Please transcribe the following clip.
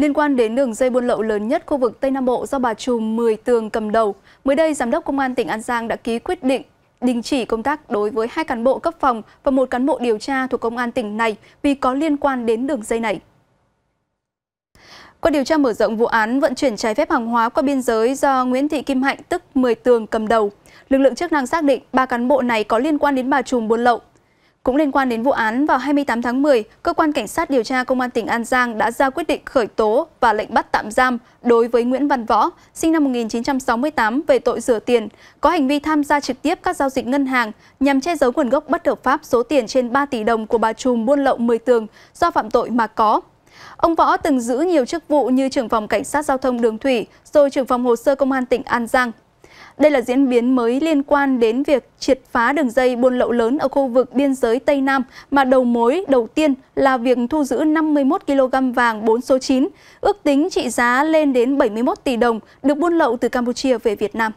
Liên quan đến đường dây buôn lậu lớn nhất khu vực Tây Nam Bộ do bà Trùm 10 tường cầm đầu, mới đây Giám đốc Công an tỉnh An Giang đã ký quyết định đình chỉ công tác đối với hai cán bộ cấp phòng và một cán bộ điều tra thuộc Công an tỉnh này vì có liên quan đến đường dây này. Qua điều tra mở rộng vụ án vận chuyển trái phép hàng hóa qua biên giới do Nguyễn Thị Kim Hạnh tức 10 tường cầm đầu, lực lượng chức năng xác định ba cán bộ này có liên quan đến bà trùm buôn lậu cũng liên quan đến vụ án, vào 28 tháng 10, Cơ quan Cảnh sát điều tra Công an tỉnh An Giang đã ra quyết định khởi tố và lệnh bắt tạm giam đối với Nguyễn Văn Võ, sinh năm 1968 về tội rửa tiền, có hành vi tham gia trực tiếp các giao dịch ngân hàng nhằm che giấu nguồn gốc bất hợp pháp số tiền trên 3 tỷ đồng của bà trùm buôn lậu 10 tường do phạm tội mà có. Ông Võ từng giữ nhiều chức vụ như trưởng phòng Cảnh sát Giao thông Đường Thủy, rồi trưởng phòng hồ sơ Công an tỉnh An Giang. Đây là diễn biến mới liên quan đến việc triệt phá đường dây buôn lậu lớn ở khu vực biên giới Tây Nam mà đầu mối đầu tiên là việc thu giữ 51 kg vàng 4 số 9, ước tính trị giá lên đến 71 tỷ đồng được buôn lậu từ Campuchia về Việt Nam.